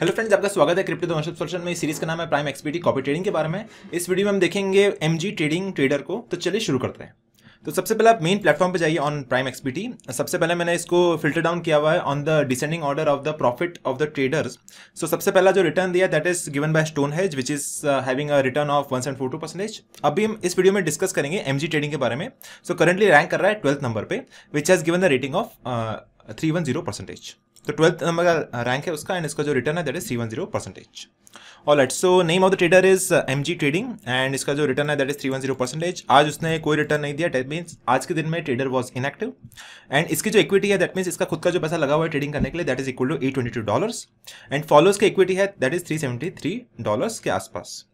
hello friends आपका स्वागत है क्रिप्टो ओनरशिप सोल्यूशन में इस सीरीज का नाम है प्राइम एक्सपीटी कॉपी ट्रेडिंग के बारे में इस वीडियो में हम देखेंगे एम ट्रेडिंग ट्रेडर को तो चलिए शुरू करते हैं तो सबसे पहले आप मेन प्लेटफॉर्म पे जाइए ऑन प्राइम एक्सपीटी सबसे पहले मैंने इसको फिल्टर डाउन किया हुआ है on the descending order of the profit of the traders so सबसे पहला जो रिटर्न दिया that is given by stone hedge which is having a return of one seven four two percentage अभी हम इस वीडियो में डिस्कस करेंगे M trading के बारे में सो करंटली रैंक कर रहा है ट्वेल्थ नंबर पर which has given the rating of three one zero percentage तो ट्वेल्थ नंबर का रैंक है उसका एंड इसका जो रिटर्न है that is three one zero percentage all at so name of the trader is M G trading and इसका जो return है that is three one zero percentage आज उसने कोई रिटर्न नहीं दिया डेट मीन्स आज के दिन में ट्रेडर वॉज इनएक्टिव एंड इसकी जो इक्विटी है दैट मीन्स इसका खुद का जो पैसा लगा हुआ है ट्रेडिंग करने के लिए that is equal to eight twenty two dollars and followers की इक्विटी है that is three seventy three dollars के आसपास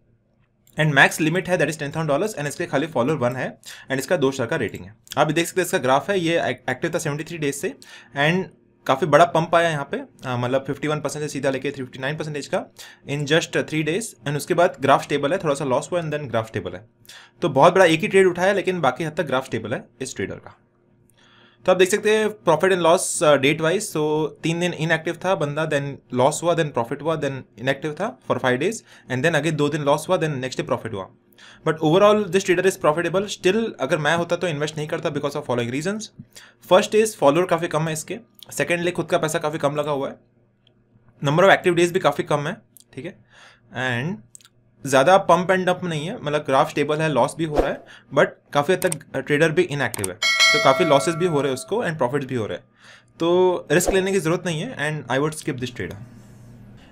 एंड मैक्स लिमिट है that is ten thousand dollars and इसके खाली फॉलोअर वन है एंड इसका दो शर का रेटिंग है आप देख सकते हैं इसका ग्राफ है ये एक्टिव था सेवेंटी थ्री डेज से एंड काफ़ी बड़ा पंप आया यहाँ पे मतलब 51 परसेंटेज सीधा लेके 59 परसेंटेज का in just three days and उसके बाद ग्राफ स्टेबल है थोड़ा सा लॉस हुआ एंड देन ग्राफ स्टेबल है तो बहुत बड़ा एक ही ट्रेड उठाया लेकिन बाकी हद तक ग्राफ स्टेबल है इस ट्रेडर का तो आप देख सकते हैं profit and loss date wise so तीन दिन इनएक्टिव था बंदा देन लॉस हुआ देन प्रॉफिट हुआ देन इनएक्टिव था for five days and then again दो दिन लॉस हुआ देन नेक्स्ट डे प्रॉफिट हुआ but overall this trader is profitable still अगर मैं होता तो इन्वेस्ट नहीं करता because of following reasons first is follower काफ़ी कम है इसके सेकेंडली खुद का पैसा काफ़ी कम लगा हुआ है नंबर ऑफ एक्टिव डेज भी काफ़ी कम है ठीक है एंड ज़्यादा पंप एंड डंप नहीं है मतलब ग्राफ स्टेबल है लॉस भी हो रहा है बट काफ़ी हद तक ट्रेडर भी इनएक्टिव है तो काफ़ी लॉसेज भी हो रहे हैं उसको एंड प्रॉफिट भी हो रहे हैं तो रिस्क लेने की ज़रूरत नहीं है and I would skip this trader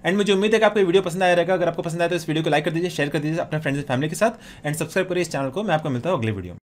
and मुझे उम्मीद है कि आपको वीडियो पसंद आया रहेगा अगर आपको पसंद आया तो इस वीडियो को लाइक कर दीजिए शेयर कर दीजिए अपने फ्रेंड्स एंड फैमिली के साथ एंड सब्सक्राइब करिए इस चैनल को मैं आपको मिलता हूँ अगले वीडियो